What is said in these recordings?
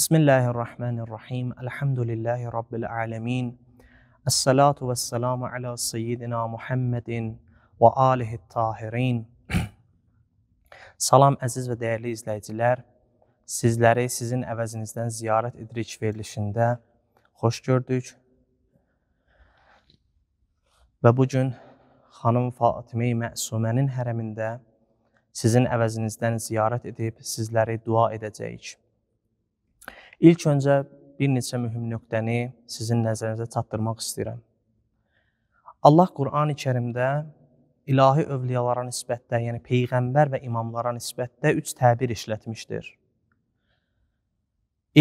بسم الله الرحمن الرحيم الحمد لله رب العالمين الصلاة والسلام على سيدنا محمد və alihi tahirin. Salam əziz və dəyərli izləyicilər. Sizləri sizin əvəzinizdən ziyarət edirik verilişində xoş gördük. Və bu gün xanım Fatimə Məsumənin hərəmində sizin əvəzinizdən ziyarət edib sizləri dua edəcəyik. İlk öncə bir neçə mühüm nöqtəni sizin nəzərinizə çatdırmaq istəyirəm. Allah Qurani Kərimdə ilahi övliyalara nisbətdə, yəni peyğəmbər və imamlara nisbətdə 3 təbir işlətmişdir.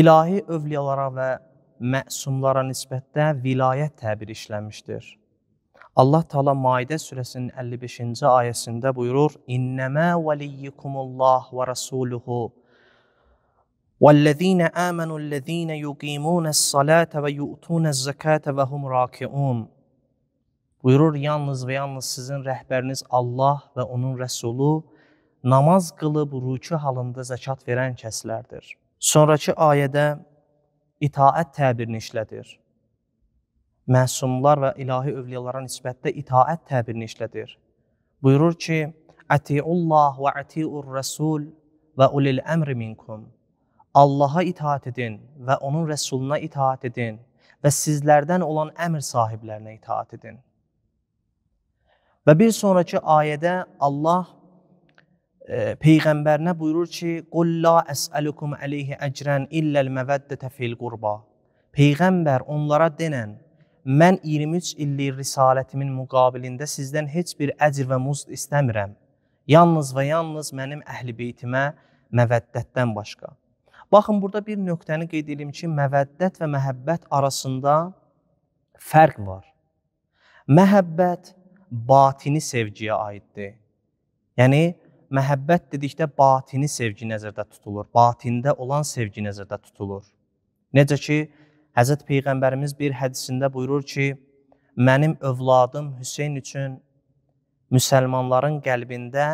İlahi övliyalara və məsumlara nisbətdə vilayət təbiri işlənmişdir. Allah Taala Maidə surəsinin 55-ci ayəsində buyurur: "İnnəmə veliyyukumullah və rasuluhu" والذين آمنوا الذين يقيمون الصلاة ve yu'tun zekate ve hum rakiun. Buyurur yalnız ve yalnız sizin rəhbəriniz Allah və onun Rəsulu namaz qılıb ruku halında zəkat verən kəslərdir. Sonrakı ayədə itaət təbirini işlədir. Məsumlar və ilahi övliyalara nisbətdə itaət təbirini işlədir. Buyurur ki: "Atiullah və atiur rasul və ulil əmri minkum." Allaha itaat edin və onun rəsuluna itaat edin və sizlərdən olan əmr sahiblərinə itaat edin. Və bir sonrakı ayədə Allah e, peyğəmbərinə buyurur ki: "Qul la əsəlukum alayhi əcran illal mawaddata fil qurba." Peyğəmbər onlara denən: "Mən 23 illik risalətimin müqabilində sizdən heç bir əcr və muzd istəmirəm. Yalnız və yalnız mənim əhlibeytimə məvəddətdən başqa." Baxın, burada bir nöqtəni qeyd edim ki, məvəddət və məhəbbət arasında fərq var. Məhəbbət batini sevgiyə aiddir. Yəni məhəbbət dedikdə batini sevgi nəzərdə tutulur. Batində olan sevgi nəzərdə tutulur. Necə ki Həzrət Peyğəmbərimiz bir hədisində buyurur ki, mənim övladım Hüseyn üçün müsəlmanların qəlbində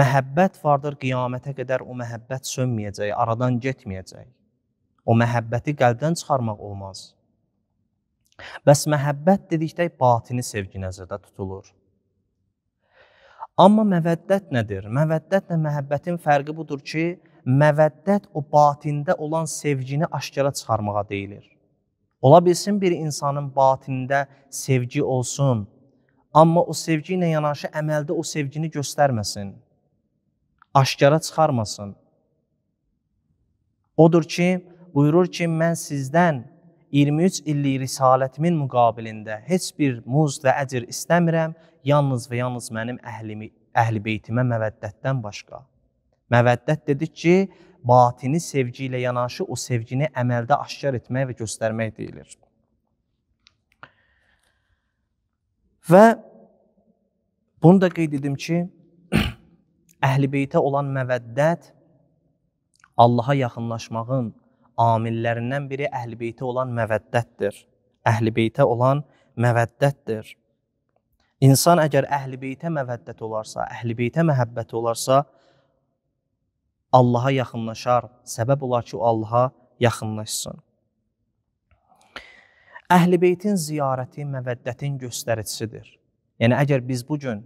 Məhəbbət vardır, qiyamətə qədər o məhəbbət sönməyəcək, aradan getməyəcək. O məhəbbəti qəlbdən çıxarmaq olmaz. Bəs məhəbbət dedikdə batini sevgi nəzərdə tutulur. Amma məvəddət nədir? Məvəddətlə məhəbbətin fərqi budur ki, məvəddət o batində olan sevgini aşkara çıxarmağa deyilir. Ola bilsin bir insanın batində sevgi olsun, amma o sevgi ilə yanaşı əməldə o sevgini göstərməsin aşkara çıxarmasın. Odur ki, buyurur ki, mən sizdən 23 illik risalətimin müqabilində heç bir muz və əcr istəmirəm, yalnız və yalnız mənim əhlimi, əhl beytimə məvəddətdən başqa. Məvəddət dedik ki, batini sevgi ilə yanaşı o sevgini əməldə aşkar etmək və göstərmək deyilir. Və bunu da qeyd edim ki, əhlibeytə olan məvəddət Allaha yaxınlaşmağın amillərindən biri əhlibeytə olan məvəddətdir. Əhlibeytə olan məvəddətdir. İnsan əgər əhlibeytə məvəddət olarsa, əhlibeytə məhəbbət olarsa, Allaha yaxınlaşar, səbəb olar ki, o Allaha yaxınlaşsın. Əhlibeytin ziyarəti məvəddətin göstəricisidir. Yəni əgər biz bu gün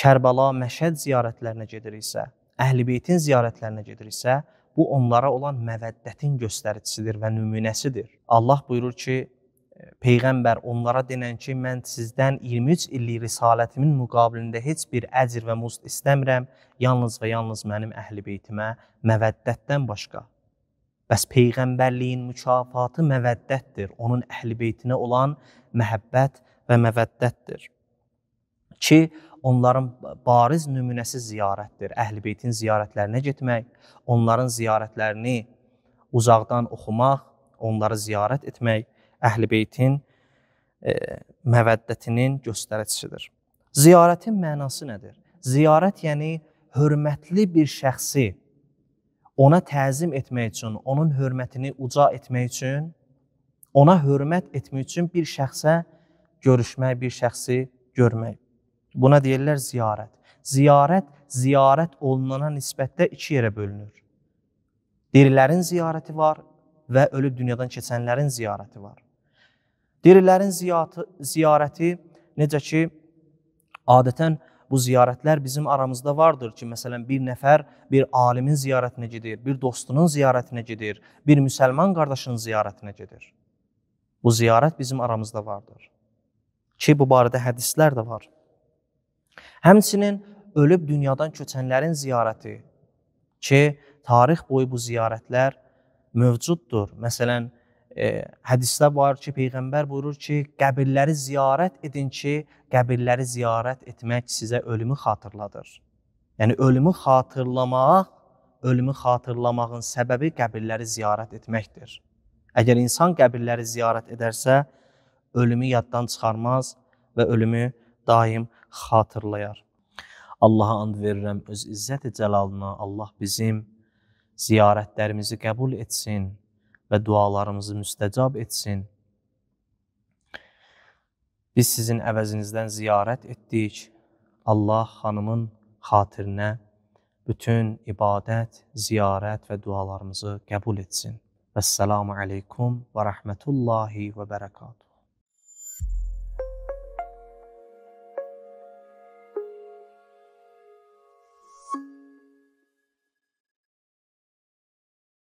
Kərbala, Məşəd ziyarətlərinə gediriksə, Əhlibeytin ziyarətlərinə gediriksə, bu onlara olan məvəddətin göstəricisidir və nümunəsidir. Allah buyurur ki, e, peyğəmbər onlara denən ki, mən sizdən 23 illik risalətimin müqabilində heç bir əcr və muzd istəmirəm, yalnız və yalnız mənim əhlibeytimə məvəddətdən başqa. Bəs peyğəmbərliyin mükafatı məvəddətdir, onun əhlibeytinə olan məhəbbət və məvəddətdir ki, onların bariz nümunəsi ziyarətdir. Əhlibeytin ziyarətlərinə getmək, onların ziyarətlərini uzaqdan oxumaq, onları ziyarət etmək Əhlibeytin e, məvəddətinin göstəricisidir. Ziyarətin mənası nədir? Ziyarət yəni hörmətli bir şəxsi ona təzim etmək üçün, onun hörmətini uca etmək üçün, ona hörmət etmək üçün bir şəxsə görüşmək, bir şəxsi görmək. Buna deyirlər ziyarət. Ziyarət ziyarət olunana nisbətdə iki yerə bölünür. Dirilərin ziyarəti var və ölüb dünyadan keçənlərin ziyarəti var. Dirilərin ziyarəti, ziyarəti necə ki adətən bu ziyarətlər bizim aramızda vardır ki, məsələn bir nəfər bir alimin ziyarətinə gedir, bir dostunun ziyarətinə gedir, bir müsəlman qardaşının ziyarətinə gedir. Bu ziyarət bizim aramızda vardır. Ki bu barədə hədislər də var. Həmçinin ölüb dünyadan köçənlərin ziyarəti ki, tarix boyu bu ziyarətlər mövcuddur. Məsələn, e, hədisdə var ki, peyğəmbər buyurur ki, qəbirləri ziyarət edin ki, qəbirləri ziyarət etmək sizə ölümü xatırladır. Yəni ölümü xatırlamaq, ölümü xatırlamağın səbəbi qəbirləri ziyarət etməkdir. Əgər insan qəbirləri ziyarət edərsə, ölümü yaddan çıxarmaz və ölümü daim xatırlayır xatırlayar. Allaha and verirəm öz izzət-i cəlalına. Allah bizim ziyarətlərimizi qəbul etsin və dualarımızı müstəcab etsin. Biz sizin əvəzinizdən ziyarət etdik. Allah xanımın xatirinə bütün ibadət, ziyarət və dualarımızı qəbul etsin. Vəssalamu aleykum və rəhmətullahi və bərəkatuhu.